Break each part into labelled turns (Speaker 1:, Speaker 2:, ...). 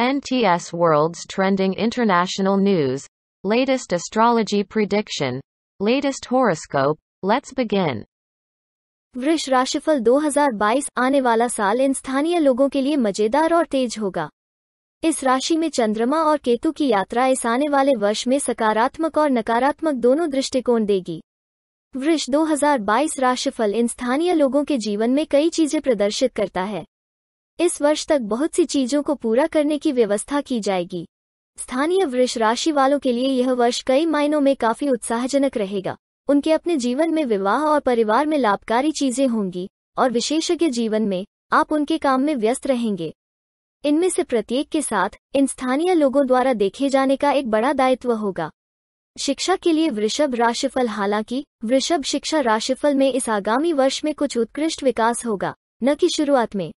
Speaker 1: NTS World's Trending International News, Latest Astrology Prediction, Latest Horoscope, Let's Begin. वृष राशिफल 2022 आने वाला साल इन स्थानीय लोगों के लिए मजेदार और तेज होगा इस राशि में चंद्रमा और केतु की यात्रा इस आने वाले वर्ष में सकारात्मक और नकारात्मक दोनों दृष्टिकोण देगी वृष 2022 राशिफल इन स्थानीय लोगों के जीवन में कई चीजें प्रदर्शित करता है इस वर्ष तक बहुत सी चीजों को पूरा करने की व्यवस्था की जाएगी स्थानीय वृक्ष राशि वालों के लिए यह वर्ष कई मायनों में काफी उत्साहजनक रहेगा उनके अपने जीवन में विवाह और परिवार में लाभकारी चीजें होंगी और विशेषज्ञ जीवन में आप उनके काम में व्यस्त रहेंगे इनमें से प्रत्येक के साथ इन स्थानीय लोगों द्वारा देखे जाने का एक बड़ा दायित्व होगा शिक्षा के लिए वृषभ राशिफल हालांकि वृषभ शिक्षा राशिफल में इस आगामी वर्ष में कुछ उत्कृष्ट विकास होगा न कि शुरुआत में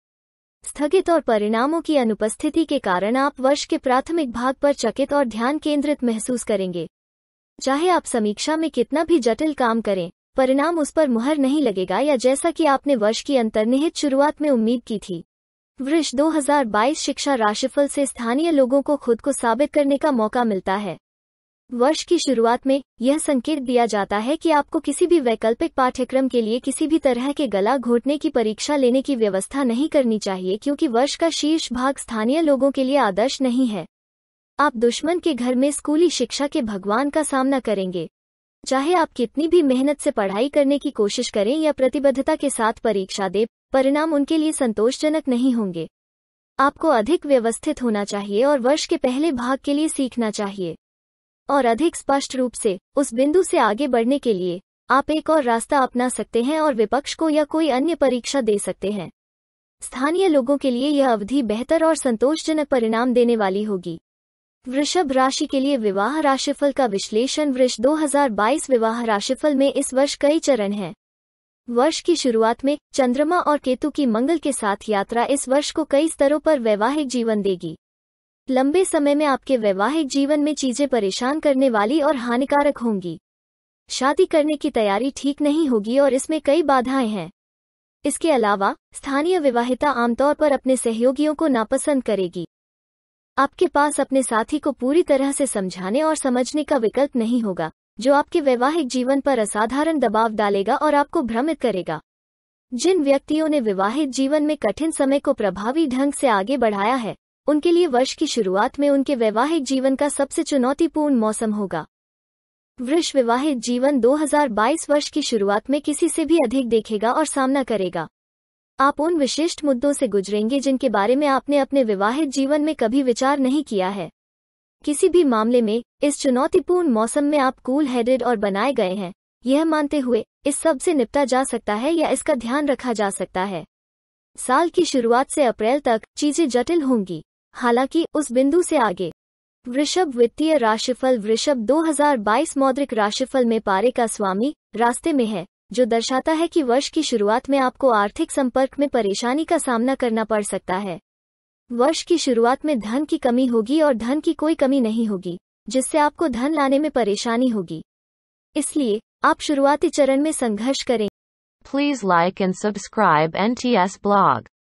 Speaker 1: स्थगित और परिणामों की अनुपस्थिति के कारण आप वर्ष के प्राथमिक भाग पर चकित और ध्यान केंद्रित महसूस करेंगे चाहे आप समीक्षा में कितना भी जटिल काम करें परिणाम उस पर मुहर नहीं लगेगा या जैसा कि आपने वर्ष की अंतर्निहित शुरुआत में उम्मीद की थी वृष 2022 शिक्षा राशिफल से स्थानीय लोगों को खुद को साबित करने का मौका मिलता है वर्ष की शुरुआत में यह संकेत दिया जाता है कि आपको किसी भी वैकल्पिक पाठ्यक्रम के लिए किसी भी तरह के गला घोटने की परीक्षा लेने की व्यवस्था नहीं करनी चाहिए क्योंकि वर्ष का शीर्ष भाग स्थानीय लोगों के लिए आदर्श नहीं है आप दुश्मन के घर में स्कूली शिक्षा के भगवान का सामना करेंगे चाहे आप कितनी भी मेहनत से पढ़ाई करने की कोशिश करें या प्रतिबद्धता के साथ परीक्षा दे परिणाम उनके लिए संतोषजनक नहीं होंगे आपको अधिक व्यवस्थित होना चाहिए और वर्ष के पहले भाग के लिए सीखना चाहिए और अधिक स्पष्ट रूप से उस बिंदु से आगे बढ़ने के लिए आप एक और रास्ता अपना सकते हैं और विपक्ष को या कोई अन्य परीक्षा दे सकते हैं स्थानीय लोगों के लिए यह अवधि बेहतर और संतोषजनक परिणाम देने वाली होगी वृषभ राशि के लिए विवाह राशिफल का विश्लेषण वृष 2022 विवाह राशिफल में इस वर्ष कई चरण हैं वर्ष की शुरुआत में चंद्रमा और केतु की मंगल के साथ यात्रा इस वर्ष को कई स्तरों पर वैवाहिक जीवन देगी लंबे समय में आपके वैवाहिक जीवन में चीजें परेशान करने वाली और हानिकारक होंगी शादी करने की तैयारी ठीक नहीं होगी और इसमें कई बाधाएं हैं इसके अलावा स्थानीय विवाहिता आमतौर पर अपने सहयोगियों को नापसंद करेगी आपके पास अपने साथी को पूरी तरह से समझाने और समझने का विकल्प नहीं होगा जो आपके वैवाहिक जीवन पर असाधारण दबाव डालेगा और आपको भ्रमित करेगा जिन व्यक्तियों ने विवाहित जीवन में कठिन समय को प्रभावी ढंग से आगे बढ़ाया है उनके लिए वर्ष की शुरुआत में उनके वैवाहिक जीवन का सबसे चुनौतीपूर्ण मौसम होगा वृष विवाहित जीवन 2022 वर्ष की शुरुआत में किसी से भी अधिक देखेगा और सामना करेगा आप उन विशिष्ट मुद्दों से गुजरेंगे जिनके बारे में आपने अपने विवाहित जीवन में कभी विचार नहीं किया है किसी भी मामले में इस चुनौतीपूर्ण मौसम में आप कूल हेडेड और बनाए गए हैं यह मानते हुए इस सब से निपटा जा सकता है या इसका ध्यान रखा जा सकता है साल की शुरुआत से अप्रैल तक चीजें जटिल होंगी हालांकि उस बिंदु से आगे वृषभ वित्तीय राशिफल वृषभ 2022 मौद्रिक राशिफल में पारे का स्वामी रास्ते में है जो दर्शाता है कि वर्ष की शुरुआत में आपको आर्थिक संपर्क में परेशानी का सामना करना पड़ सकता है वर्ष की शुरुआत में धन की कमी होगी और धन की कोई कमी नहीं होगी जिससे आपको धन लाने में परेशानी होगी इसलिए आप शुरुआती चरण में संघर्ष करें please like and subscribe N T S blog